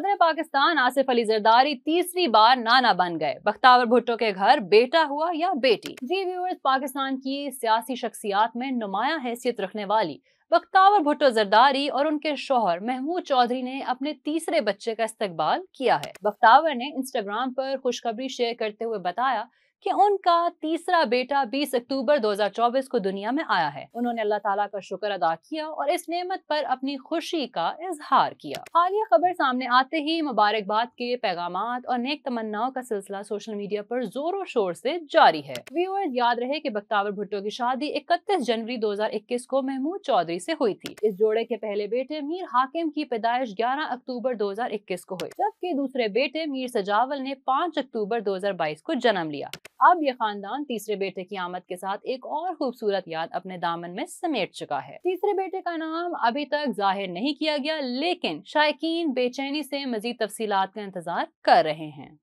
सदर पाकिस्तान आसिफ अली जरदारी तीसरी बार नाना बन गए बख्तावर भुट्टो के घर बेटा हुआ या बेटी जी व्यूअर्स पाकिस्तान की सियासी शख्सियात में नुमाया हैसियत रखने वाली बख्तावर भुट्टो जरदारी और उनके शोहर महमूद चौधरी ने अपने तीसरे बच्चे का इस्तेबाल किया है बख्तावर ने इंस्टाग्राम पर खुशखबरी शेयर करते हुए बताया कि उनका तीसरा बेटा 20 अक्टूबर 2024 को दुनिया में आया है उन्होंने अल्लाह ताला का शुक्र अदा किया और इस नेमत पर अपनी खुशी का इजहार किया हालिया खबर सामने आते ही मुबारकबाद के पैगाम और नेक तमन्नाओं का सिलसिला सोशल मीडिया पर जोरों शोर से जारी है व्यूअर्स याद रहे की बख्तावर भुट्टो की शादी इकतीस जनवरी दो को महमूद चौधरी से हुई थी इस जोड़े के पहले बेटे मीर हाकिम की पैदाइश 11 अक्टूबर 2021 को हुई जबकि दूसरे बेटे मीर सजावल ने 5 अक्टूबर 2022 को जन्म लिया अब ये खानदान तीसरे बेटे की आमद के साथ एक और खूबसूरत याद अपने दामन में समेट चुका है तीसरे बेटे का नाम अभी तक जाहिर नहीं किया गया लेकिन शायक बेचैनी से मजीद तफसीलात का इंतजार कर रहे हैं